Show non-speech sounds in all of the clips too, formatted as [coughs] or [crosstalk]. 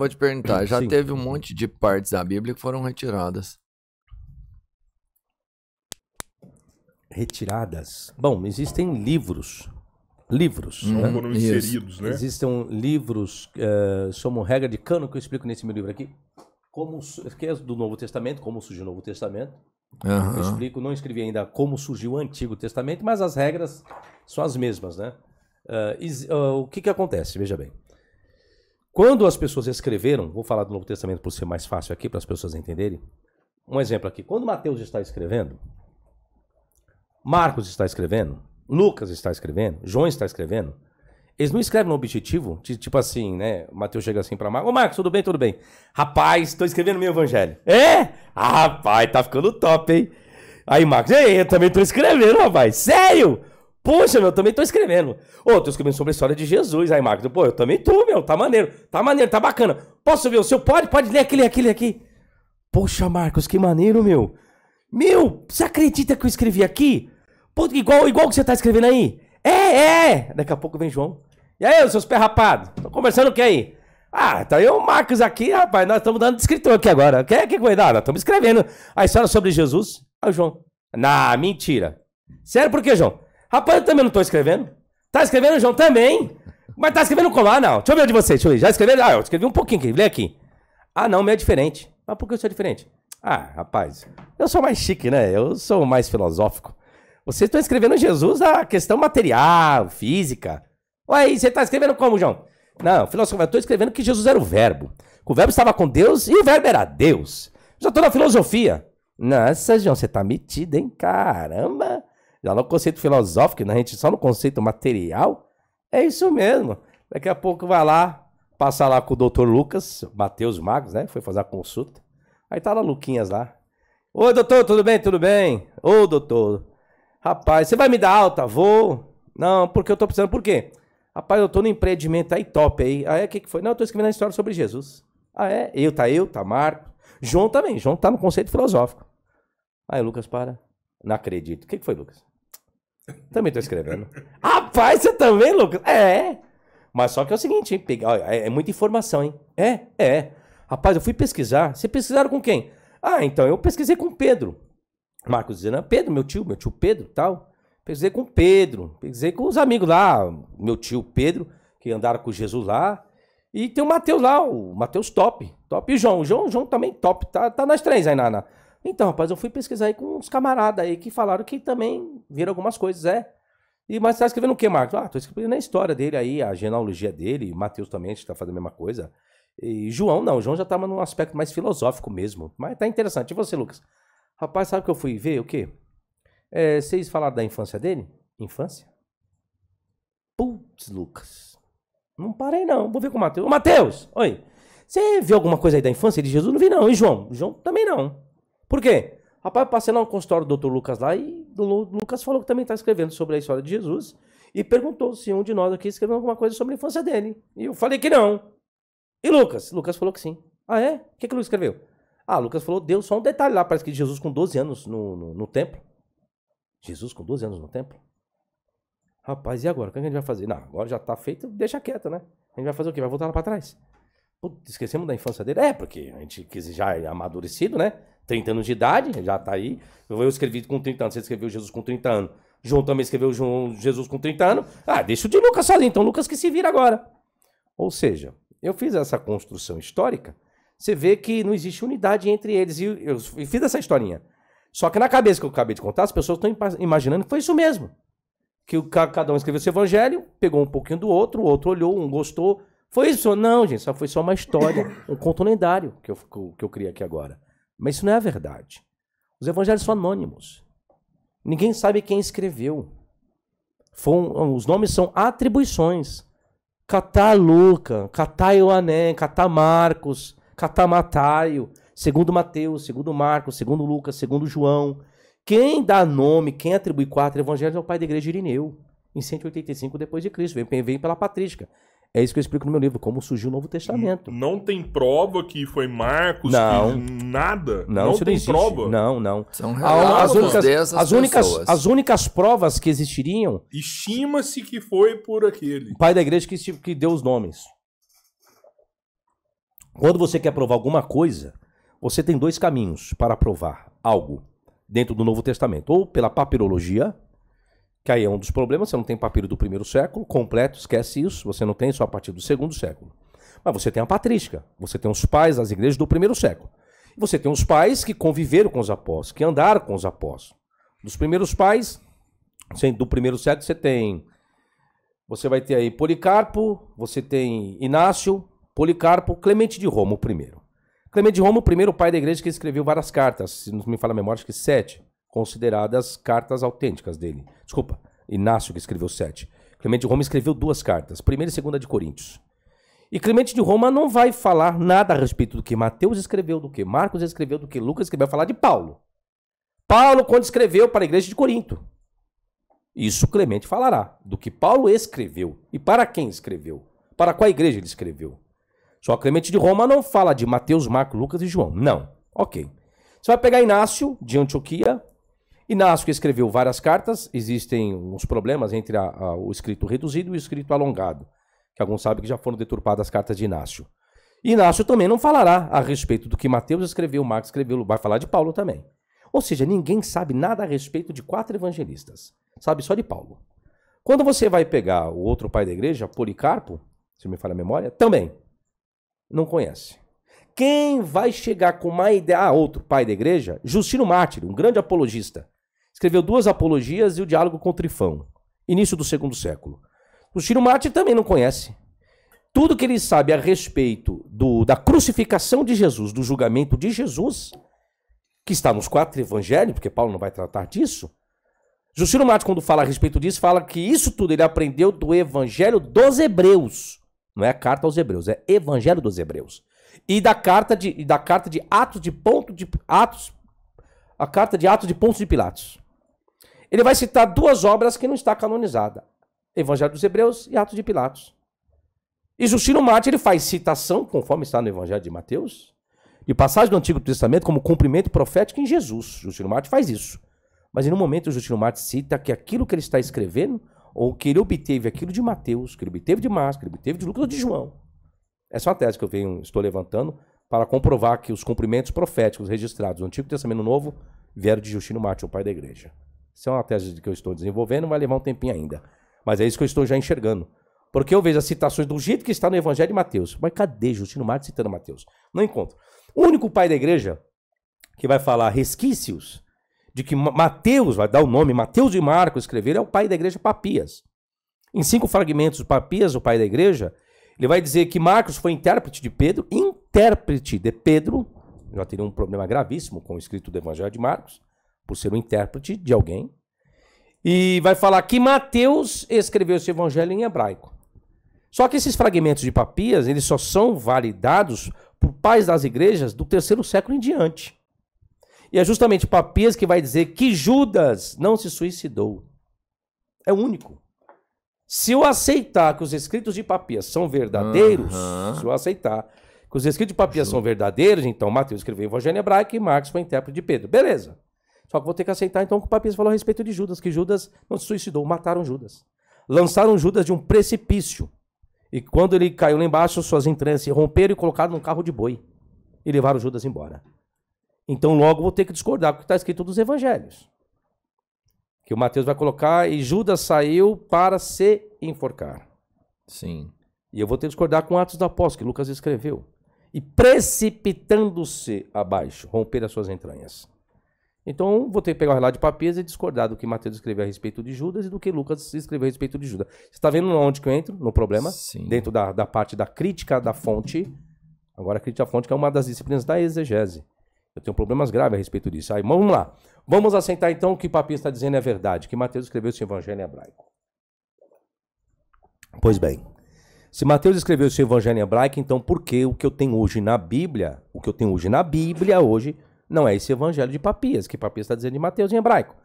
vou te perguntar. Já Sim. teve um monte de partes da Bíblia que foram retiradas. Retiradas? Bom, existem livros. Livros. Hum, não né? Foram inseridos, Isso. né? Existem livros, uh, regra de cano, que eu explico nesse meu livro aqui. Como, que é do Novo Testamento, como surgiu o Novo Testamento. Uhum. Eu explico, não escrevi ainda como surgiu o Antigo Testamento, mas as regras são as mesmas, né? Uh, is, uh, o que, que acontece? Veja bem. Quando as pessoas escreveram, vou falar do Novo Testamento por ser mais fácil aqui para as pessoas entenderem. Um exemplo aqui. Quando Mateus está escrevendo, Marcos está escrevendo, Lucas está escrevendo, João está escrevendo, eles não escrevem no objetivo, tipo assim, né? Mateus chega assim para Marcos: Ô Marcos, tudo bem, tudo bem. Rapaz, estou escrevendo meu evangelho. É? Ah, rapaz, tá ficando top, hein? Aí Marcos: Ei, eu também estou escrevendo, rapaz. Sério? Poxa, meu, também tô escrevendo. Ô, tô escrevendo sobre a história de Jesus. Aí, Marcos, pô, eu também tô, meu, tá maneiro, tá maneiro, tá bacana. Posso ver o seu? Pode, pode ler aquele, aquele aqui. Poxa, Marcos, que maneiro, meu. Meu, você acredita que eu escrevi aqui? Pô, igual, igual que você tá escrevendo aí? É, é. Daqui a pouco vem João. E aí, seus pé rapados? Tô conversando o que aí? Ah, tá eu, Marcos, aqui, rapaz, nós estamos dando de escritor aqui agora. Quer que cuidar? Nós estamos escrevendo a história sobre Jesus. Aí ah, o João. Na, mentira. Sério por quê, João? Rapaz, eu também não tô escrevendo. Tá escrevendo, João? Também. Mas tá escrevendo como Ah, não. Deixa eu ver o de vocês. Deixa eu ver. Já escreveu? Ah, eu escrevi um pouquinho aqui. Lê aqui. Ah, não, meu é diferente. Mas por que seu é diferente? Ah, rapaz, eu sou mais chique, né? Eu sou mais filosófico. Vocês estão escrevendo Jesus a questão material, física. Ué, e você tá escrevendo como, João? Não, filosofia, eu tô escrevendo que Jesus era o verbo. O verbo estava com Deus e o verbo era Deus. Já tô na filosofia. Nossa, João, você tá metido, hein? Caramba! Já no conceito filosófico, né? a gente só no conceito material, é isso mesmo. Daqui a pouco vai lá, passar lá com o doutor Lucas, Matheus Magos, né? Foi fazer a consulta. Aí tá lá Luquinhas lá. oi doutor, tudo bem? Tudo bem? Ô, doutor. Rapaz, você vai me dar alta? Vou. Não, porque eu tô precisando. Por quê? Rapaz, eu tô no empreendimento aí top aí. Aí o que, que foi? Não, eu tô escrevendo a história sobre Jesus. Ah, é? Eu, tá eu, tá Marco. João também. João tá no conceito filosófico. Aí o Lucas para. Não acredito. O que, que foi, Lucas? Também tô escrevendo. Rapaz, você também, tá Lucas? É. Mas só que é o seguinte, hein? pegar é, é muita informação, hein? É, é. Rapaz, eu fui pesquisar. Vocês pesquisaram com quem? Ah, então eu pesquisei com Pedro. Marcos dizendo, ah, Pedro, meu tio, meu tio Pedro tal. Pesquisei com Pedro. Pesquisei com os amigos lá, meu tio Pedro, que andaram com Jesus lá. E tem o Matheus lá, o Matheus top. Top. E o João, o João, João também top. Tá, tá nas três aí, Nana, Então, rapaz, eu fui pesquisar aí com uns camaradas aí que falaram que também viram algumas coisas, é. E, mas tá escrevendo o que, Marcos? Ah, tô escrevendo a história dele aí, a genealogia dele, Mateus também está fazendo a mesma coisa. E João, não, João já estava tá num aspecto mais filosófico mesmo. Mas tá interessante. E você, Lucas? Rapaz, sabe o que eu fui ver? O quê? É, vocês falaram da infância dele? Infância? Putz, Lucas. Não parei, não. Vou ver com o Mateus. Ô, Mateus! Oi! Você viu alguma coisa aí da infância de Jesus? Não vi, não. E João? João também não. Por quê? Rapaz, eu passei lá no consultório do Dr. Lucas lá e o Lucas falou que também está escrevendo sobre a história de Jesus e perguntou se um de nós aqui escreveu alguma coisa sobre a infância dele. E eu falei que não. E Lucas? Lucas falou que sim. Ah, é? O que, que Lucas escreveu? Ah, Lucas falou, deu só um detalhe lá, parece que Jesus com 12 anos no, no, no templo. Jesus com 12 anos no templo? Rapaz, e agora? O que a gente vai fazer? Não, agora já está feito, deixa quieto, né? A gente vai fazer o quê? Vai voltar lá para trás. Putz, esquecemos da infância dele? É, porque a gente quis já é amadurecido, né? 30 anos de idade, já tá aí. Eu escrevi com 30 anos, você escreveu Jesus com 30 anos. João também escreveu João, Jesus com 30 anos. Ah, deixa o de Lucas sozinho, então Lucas que se vira agora. Ou seja, eu fiz essa construção histórica, você vê que não existe unidade entre eles. E eu fiz essa historinha. Só que na cabeça que eu acabei de contar, as pessoas estão imaginando que foi isso mesmo. Que cada um escreveu seu evangelho, pegou um pouquinho do outro, o outro olhou, um gostou. Foi isso? Não, gente, só foi só uma história, um conto lendário que eu, que eu criei aqui agora. Mas isso não é a verdade. Os evangelhos são anônimos. Ninguém sabe quem escreveu. os nomes são atribuições. Catá Luca, Catá Ioané, Catá Marcos, Catá Mataio, segundo Mateus, segundo Marcos, segundo Lucas, segundo João. Quem dá nome, quem atribui quatro evangelhos é o pai da igreja Irineu, em 185 depois de Cristo, vem, vem pela patrística. É isso que eu explico no meu livro, como surgiu o Novo Testamento. Não, tem prova que foi Marcos, não. nada. Não, não tem não prova. Não, não. São as, as, únicas, as, únicas, as únicas provas que existiriam. Estima-se que foi por aquele. Pai da igreja que, que deu os nomes. Quando você quer provar alguma coisa, você tem dois caminhos para provar algo dentro do Novo Testamento: ou pela papirologia, que aí é um dos problemas, você não tem papiro do primeiro século, completo, esquece isso, você não tem só a partir do segundo século. Mas você tem a patrística, você tem os pais das igrejas do primeiro século. E você tem os pais que conviveram com os apóstolos, que andaram com os apóstolos. Dos primeiros pais, do primeiro século, você tem. Você vai ter aí Policarpo, você tem Inácio, Policarpo, Clemente de Roma, o primeiro. Clemente de Roma, o primeiro pai da igreja que escreveu várias cartas, se não me fala a memória, acho que sete consideradas cartas autênticas dele. Desculpa, Inácio que escreveu sete. Clemente de Roma escreveu duas cartas, primeira e segunda de Coríntios. E Clemente de Roma não vai falar nada a respeito do que Mateus escreveu, do que Marcos escreveu, do que Lucas escreveu, vai falar de Paulo. Paulo, quando escreveu para a igreja de Corinto. Isso Clemente falará, do que Paulo escreveu e para quem escreveu, para qual igreja ele escreveu. Só Clemente de Roma não fala de Mateus, Marcos, Lucas e João. Não. Ok. Você vai pegar Inácio de Antioquia, Inácio que escreveu várias cartas, existem uns problemas entre a, a, o escrito reduzido e o escrito alongado, que alguns sabem que já foram deturpadas as cartas de Inácio. E Inácio também não falará a respeito do que Mateus escreveu, Marcos escreveu, vai falar de Paulo também. Ou seja, ninguém sabe nada a respeito de quatro evangelistas, sabe só de Paulo. Quando você vai pegar o outro pai da igreja, Policarpo, se me falha a memória, também não conhece. Quem vai chegar com uma ideia. Ah, outro pai da igreja, Justino Mártir, um grande apologista. Escreveu duas apologias e o diálogo com o Trifão, início do segundo século. O Ciro Marte também não conhece. Tudo que ele sabe a respeito do, da crucificação de Jesus, do julgamento de Jesus, que está nos quatro evangelhos, porque Paulo não vai tratar disso. Justino mate quando fala a respeito disso, fala que isso tudo ele aprendeu do evangelho dos hebreus. Não é a carta aos hebreus, é evangelho dos hebreus. E da carta de, da carta de Atos de Ponto de Atos a carta de Atos de Pontos de Pilatos. Ele vai citar duas obras que não está canonizada: Evangelho dos Hebreus e Atos de Pilatos. E Justino Marte ele faz citação, conforme está no Evangelho de Mateus, de passagem do Antigo Testamento como cumprimento profético em Jesus. Justino Marte faz isso. Mas em um momento Justino Marte cita que aquilo que ele está escrevendo, ou que ele obteve aquilo de Mateus, que ele obteve de Marcos, que ele obteve de Lucas ou de João. Essa é uma tese que eu venho, estou levantando para comprovar que os cumprimentos proféticos registrados no Antigo Testamento Novo vieram de Justino Marte, o pai da igreja. Se é uma tese que eu estou desenvolvendo, vai levar um tempinho ainda. Mas é isso que eu estou já enxergando. Porque eu vejo as citações do jeito que está no Evangelho de Mateus. Mas cadê Justino Marte citando Mateus? Não encontro. O único pai da igreja que vai falar resquícios de que Mateus, vai dar o nome, Mateus e Marcos escreveram, é o pai da igreja Papias. Em cinco fragmentos, Papias, o pai da igreja, ele vai dizer que Marcos foi intérprete de Pedro, intérprete de Pedro, já teria um problema gravíssimo com o escrito do Evangelho de Marcos, por ser um intérprete de alguém, e vai falar que Mateus escreveu esse evangelho em hebraico. Só que esses fragmentos de papias, eles só são validados por pais das igrejas do terceiro século em diante. E é justamente Papias que vai dizer que Judas não se suicidou. É o único. Se eu aceitar que os escritos de Papias são verdadeiros, uhum. se eu aceitar que os escritos de Papias Ju. são verdadeiros, então Mateus escreveu o Evangelho Hebraico e Marcos foi intérprete de Pedro. Beleza. Só que vou ter que aceitar então o que o papista falou a respeito de Judas, que Judas não se suicidou, mataram Judas. Lançaram Judas de um precipício. E quando ele caiu lá embaixo, suas entranhas se romperam e colocaram num carro de boi. E levaram Judas embora. Então logo vou ter que discordar com o que está escrito dos evangelhos. Que o Mateus vai colocar, e Judas saiu para se enforcar. Sim. E eu vou ter que discordar com Atos da Apóstolo, que Lucas escreveu. E precipitando-se abaixo, romper as suas entranhas. Então, vou ter que pegar o relato de Papias e discordar do que Mateus escreveu a respeito de Judas e do que Lucas escreveu a respeito de Judas. Você está vendo onde que eu entro no problema? Sim. Dentro da, da parte da crítica da fonte. Agora, a crítica da fonte que é uma das disciplinas da exegese. Eu tenho problemas graves a respeito disso. Aí, vamos lá. Vamos aceitar, então, o que Papias está dizendo é verdade, que Mateus escreveu esse evangelho hebraico. Pois bem, se Mateus escreveu seu evangelho hebraico, então por que o que eu tenho hoje na Bíblia, o que eu tenho hoje na Bíblia hoje não é esse evangelho de Papias, que Papias está dizendo de Mateus em hebraico.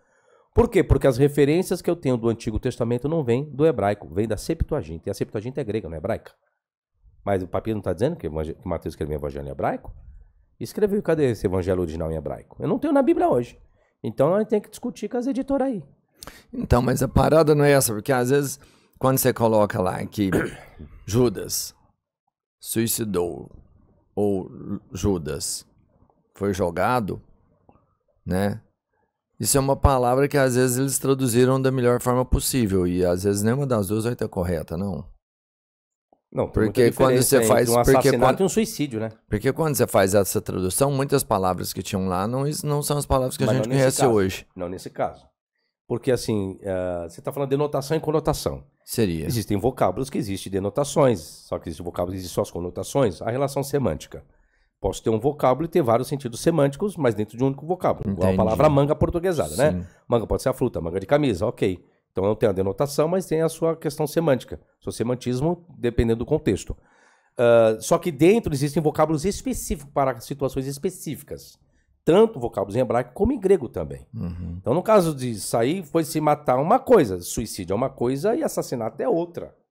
Por quê? Porque as referências que eu tenho do Antigo Testamento não vêm do hebraico, vêm da Septuaginta. E a Septuaginta é grega, não é hebraica. Mas o Papias não está dizendo que, que Mateus escreveu o evangelho em hebraico? Escreveu, cadê esse evangelho original em hebraico? Eu não tenho na Bíblia hoje. Então a gente tem que discutir com as editoras aí. Então, mas a parada não é essa, porque às vezes quando você coloca lá que [coughs] Judas suicidou ou Judas foi jogado, né? Isso é uma palavra que às vezes eles traduziram da melhor forma possível e às vezes nenhuma das duas vai estar correta, não. Não, porque quando você faz um porque quando, um suicídio, né? Porque quando você faz essa tradução, muitas palavras que tinham lá não, não são as palavras que Mas a gente conhece caso. hoje. Não nesse caso. Porque assim, uh, você está falando denotação e conotação. Seria. Existem vocábulos que existem denotações, só que existem vocábulos que existem só as conotações, a relação semântica. Posso ter um vocábulo e ter vários sentidos semânticos, mas dentro de um único vocábulo. Entendi. Igual a palavra manga portuguesada, né? Sim. né? Manga pode ser a fruta, manga de camisa, ok. Então não tem a denotação, mas tem a sua questão semântica, seu semantismo, dependendo do contexto. Uh, só que dentro existem vocábulos específicos para situações específicas. Tanto vocábulos em hebraico como em grego também. Uhum. Então, no caso de sair, foi se matar uma coisa. Suicídio é uma coisa e assassinato é outra.